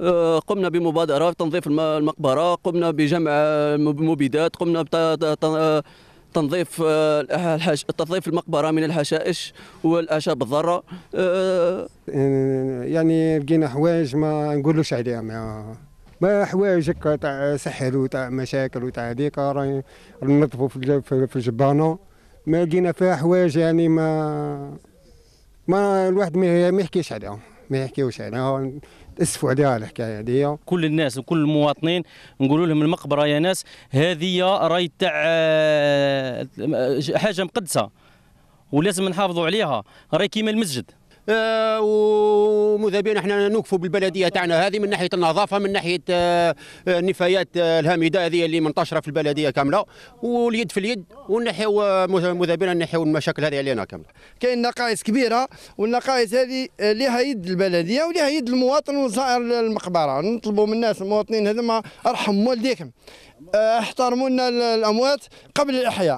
آه، قمنا بمبادرة تنظيف المقبرة قمنا بجمع مبيدات قمنا تنظيف آه، تنظيف المقبرة من الحشائش والأعشاب الضارة آه، يعني لقينا حوايج ما نقولوش عليها ما ما حوايج هكا تاع سحر وتاع مشاكل وتاع هذيك راهي ننظفوا في الجبانه ما لقينا فيها حوايج يعني ما ما الواحد ما يحكيش عليهم ما يحكيوش يعني، هون اسفوا عليها الحكايه هذه كل الناس وكل المواطنين نقولوا لهم المقبره يا ناس هذه راهي تاع آه، حاجه مقدسه ولازم نحافظوا عليها راهي كيما المسجد آه، وماذا بينا احنا نوقفوا بالبلديه تاعنا هذه من ناحيه النظافه من ناحيه آه، النفايات آه، الهامده هذه اللي منتشره في البلديه كامله واليد في اليد ونحيو ماذا بينا نحيو المشاكل هذه علينا كامله كاين نقائص كبيره والنقائص هذه لها يد البلديه ولها يد المواطن وزائر المقبره نطلبوا من الناس المواطنين هذوما ارحموا والديكم احترموا لنا الاموات قبل الاحياء